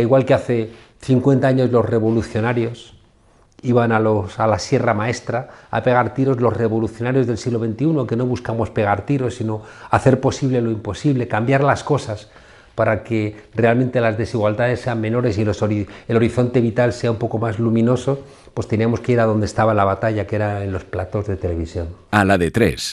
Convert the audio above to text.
igual que hace 50 años los revolucionarios iban a, los, a la Sierra Maestra a pegar tiros, los revolucionarios del siglo XXI, que no buscamos pegar tiros, sino hacer posible lo imposible, cambiar las cosas para que realmente las desigualdades sean menores y el horizonte vital sea un poco más luminoso, pues teníamos que ir a donde estaba la batalla, que era en los platos de televisión. A la de tres.